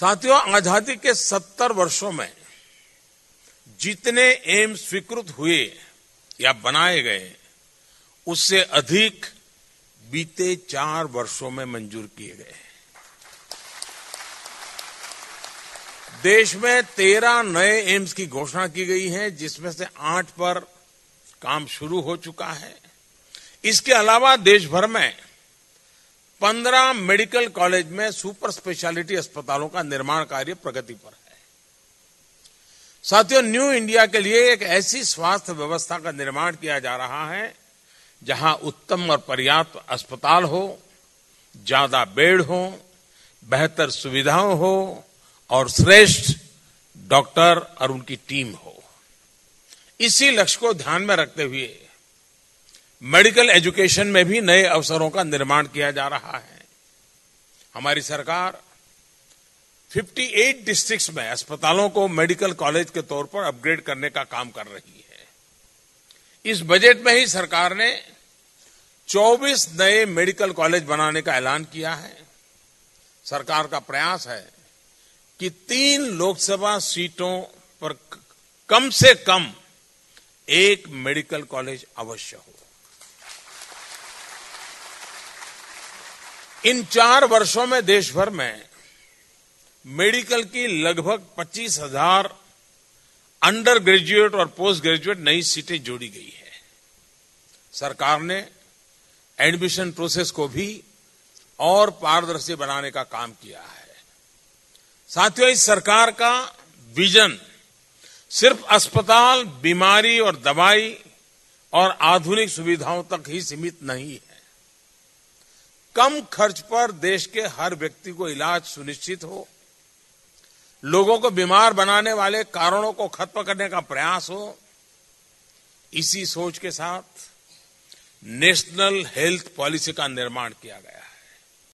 साथियों आजादी के सत्तर वर्षों में जितने एम्स स्वीकृत हुए या बनाए गए उससे अधिक बीते चार वर्षों में मंजूर किए गए देश में तेरह नए एम्स की घोषणा की गई है जिसमें से आठ पर काम शुरू हो चुका है इसके अलावा देश भर में पंद्रह मेडिकल कॉलेज में सुपर स्पेशलिटी अस्पतालों का निर्माण कार्य प्रगति पर है साथियों न्यू इंडिया के लिए एक ऐसी स्वास्थ्य व्यवस्था का निर्माण किया जा रहा है जहां उत्तम और पर्याप्त अस्पताल हो ज्यादा बेड हो बेहतर सुविधाओं हो और श्रेष्ठ डॉक्टर और उनकी टीम हो इसी लक्ष्य को ध्यान में रखते हुए मेडिकल एजुकेशन में भी नए अवसरों का निर्माण किया जा रहा है हमारी सरकार 58 डिस्ट्रिक्ट्स में अस्पतालों को मेडिकल कॉलेज के तौर पर अपग्रेड करने का काम कर रही है इस बजट में ही सरकार ने 24 नए मेडिकल कॉलेज बनाने का ऐलान किया है सरकार का प्रयास है कि तीन लोकसभा सीटों पर कम से कम एक मेडिकल कॉलेज अवश्य हो इन चार वर्षों में देश भर में मेडिकल की लगभग पच्चीस हजार अंडर ग्रेजुएट और पोस्ट ग्रेजुएट नई सीटें जोड़ी गई है सरकार ने एडमिशन प्रोसेस को भी और पारदर्शी बनाने का काम किया है साथियों इस सरकार का विजन सिर्फ अस्पताल बीमारी और दवाई और आधुनिक सुविधाओं तक ही सीमित नहीं है कम खर्च पर देश के हर व्यक्ति को इलाज सुनिश्चित हो लोगों को बीमार बनाने वाले कारणों को खत्म करने का प्रयास हो इसी सोच के साथ नेशनल हेल्थ पॉलिसी का निर्माण किया गया है